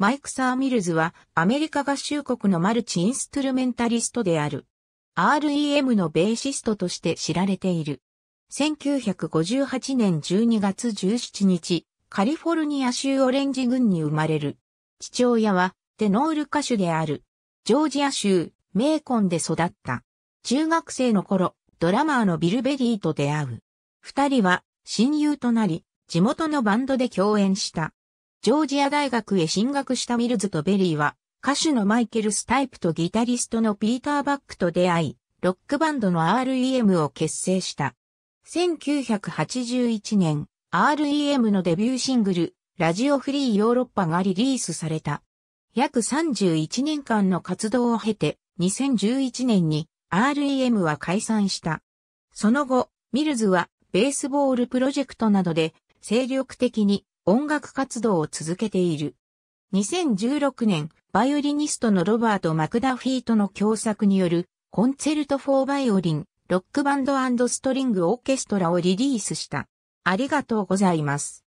マイク・サー・ミルズはアメリカ合衆国のマルチ・インストゥルメンタリストである。REM のベーシストとして知られている。1958年12月17日、カリフォルニア州オレンジ郡に生まれる。父親はテノール歌手である。ジョージア州メーコンで育った。中学生の頃、ドラマーのビルベリーと出会う。二人は親友となり、地元のバンドで共演した。ジョージア大学へ進学したミルズとベリーは、歌手のマイケル・スタイプとギタリストのピーター・バックと出会い、ロックバンドの REM を結成した。1981年、REM のデビューシングル、ラジオフリーヨーロッパがリリースされた。約31年間の活動を経て、2011年に REM は解散した。その後、ミルズはベースボールプロジェクトなどで精力的に音楽活動を続けている。2016年、バイオリニストのロバート・マクダフィートの共作による、コンチェルト・フォー・バイオリン、ロックバンドストリング・オーケストラをリリースした。ありがとうございます。